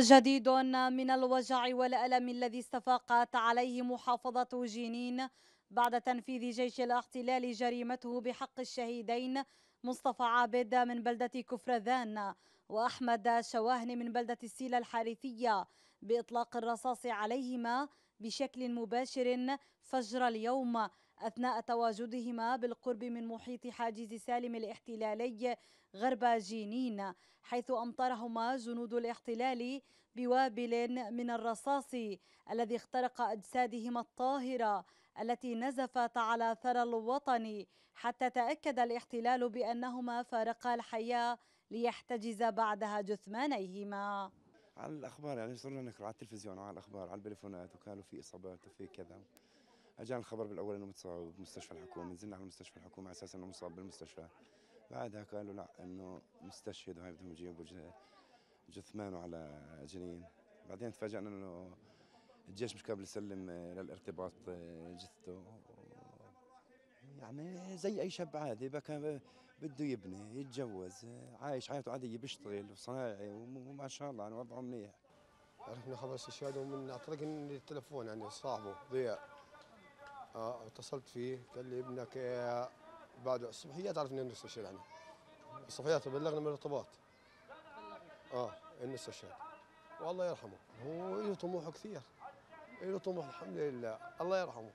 جديد من الوجع والألم الذي استفاقت عليه محافظة جنين بعد تنفيذ جيش الاحتلال جريمته بحق الشهيدين مصطفى عابد من بلدة كفرذان وأحمد شواهن من بلدة السيلة الحارثية بإطلاق الرصاص عليهما بشكل مباشر فجر اليوم أثناء تواجدهما بالقرب من محيط حاجز سالم الاحتلالي غرب جنين حيث أمطرهما جنود الاحتلال بوابل من الرصاص الذي اخترق أجسادهما الطاهرة التي نزفت على ثرى الوطن حتى تأكد الاحتلال بأنهما فارقا الحياة ليحتجز بعدها جثمانيهما على الاخبار يعني صرنا نقرا على التلفزيون وعلى الاخبار على التليفونات وكانوا في اصابات وفي كذا اجانا الخبر بالاول انه متصاب بمستشفى الحكومه نزلنا على المستشفى الحكومه على اساس انه مصاب بالمستشفى بعدها قالوا لا انه مستشهد وهي بدهم يجيبوا جثمانه على جنين بعدين تفاجئنا انه الجيش مش قابل يسلم للارتباط آه، جثته يعني زي اي شاب عادي بكى بده يبني يتجوز عايش حياته عادية بيشتغل وصناعي وما شاء الله يعني وضعه منيح عرفنا خبر الشهادة من طريق التلفون يعني صاحبه ضياء آه اتصلت فيه قال لي ابنك آه، بعد الصبحيات عرفنا انه استشهد يعني الصبحيات بلغنا من الارتباط اه انه استشهد والله يرحمه هو له طموح كثير له طموح الحمد لله الله يرحمه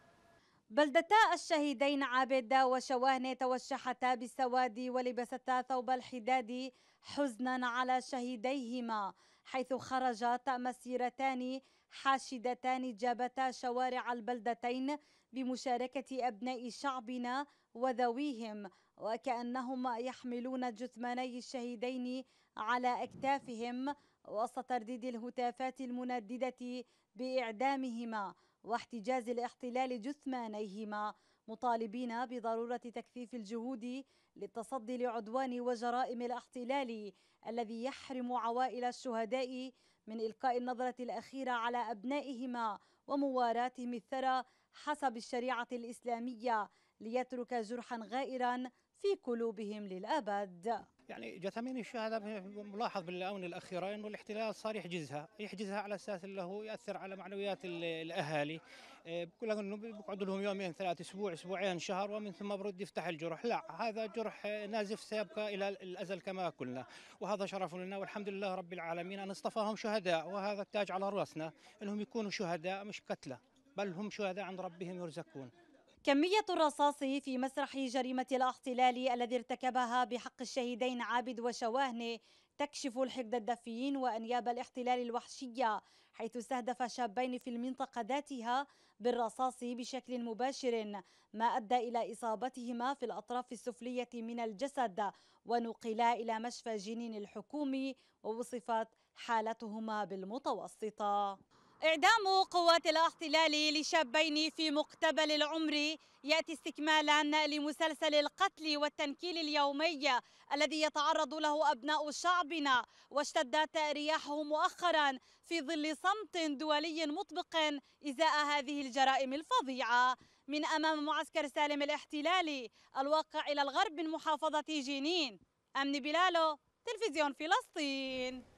بلدتا الشهيدين عابد وشواهنة توشحتا بالسواد ولبستا ثوب الحداد حزنا على شهيديهما حيث خرجت مسيرتان حاشدتان جابتا شوارع البلدتين بمشاركة أبناء شعبنا وذويهم وكأنهما يحملون جثماني الشهيدين على أكتافهم وسط ترديد الهتافات المنددة بإعدامهما واحتجاز الاحتلال جثمانيهما مطالبين بضرورة تكثيف الجهود للتصدي لعدوان وجرائم الاحتلال الذي يحرم عوائل الشهداء من إلقاء النظرة الأخيرة على أبنائهما ومواراتهم الثرى حسب الشريعة الإسلامية ليترك جرحا غائرا في قلوبهم للأبد يعني جثامين الشهداء ملاحظ بالاونه الاخيره انه الاحتلال صار يحجزها، يحجزها على اساس انه هو ياثر على معنويات الاهالي، إيه، بقول انه بيقعدوا لهم يومين ثلاث اسبوع اسبوعين شهر ومن ثم برد يفتح الجرح، لا هذا جرح نازف سيبقى الى الازل كما قلنا، وهذا شرف لنا والحمد لله رب العالمين ان اصطفاهم شهداء وهذا التاج على راسنا انهم يكونوا شهداء مش قتلى، بل هم شهداء عند ربهم يرزقون. كمية الرصاص في مسرح جريمة الاحتلال الذي ارتكبها بحق الشهيدين عابد وشواهنة تكشف الحقد الدفيين وأنياب الاحتلال الوحشية حيث استهدف شابين في المنطقة ذاتها بالرصاص بشكل مباشر ما أدى إلى إصابتهما في الأطراف السفلية من الجسد ونقلا إلى مشفى جنين الحكومي ووصفت حالتهما بالمتوسطة إعدام قوات الاحتلال لشابين في مقتبل العمر يأتي استكمالا لمسلسل القتل والتنكيل اليومي الذي يتعرض له أبناء شعبنا واشتدت رياحه مؤخرا في ظل صمت دولي مطبق إزاء هذه الجرائم الفظيعة من أمام معسكر سالم الاحتلال الواقع إلى الغرب من محافظة جنين أمن بلالو تلفزيون فلسطين